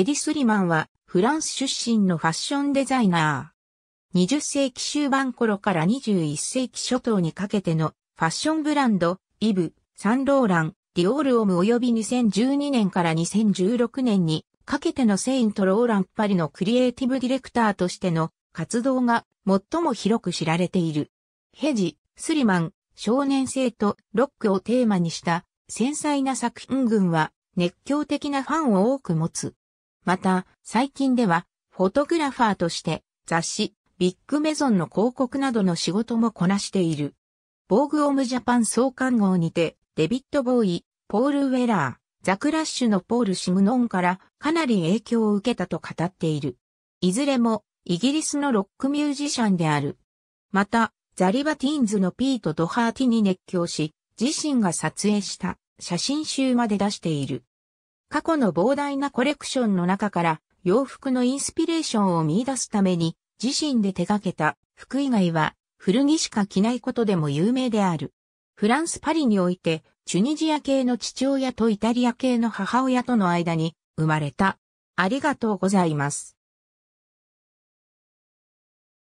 エディ・スリマンはフランス出身のファッションデザイナー。20世紀終盤頃から21世紀初頭にかけてのファッションブランド、イブ、サンローラン、ディオールオム及び2012年から2016年にかけてのセイント・ローラン・パリのクリエイティブディレクターとしての活動が最も広く知られている。ヘジ、スリマン、少年性とロックをテーマにした繊細な作品群は熱狂的なファンを多く持つ。また、最近では、フォトグラファーとして雑誌、ビッグメゾンの広告などの仕事もこなしている。ボーグオムジャパン創刊号にて、デビット・ボーイ、ポール・ウェラー、ザ・クラッシュのポール・シムノンからかなり影響を受けたと語っている。いずれもイギリスのロックミュージシャンである。また、ザ・リバティーンズのピート・ドハーティに熱狂し、自身が撮影した写真集まで出している。過去の膨大なコレクションの中から洋服のインスピレーションを見出すために自身で手掛けた服以外は古着しか着ないことでも有名である。フランス・パリにおいてチュニジア系の父親とイタリア系の母親との間に生まれた。ありがとうございます。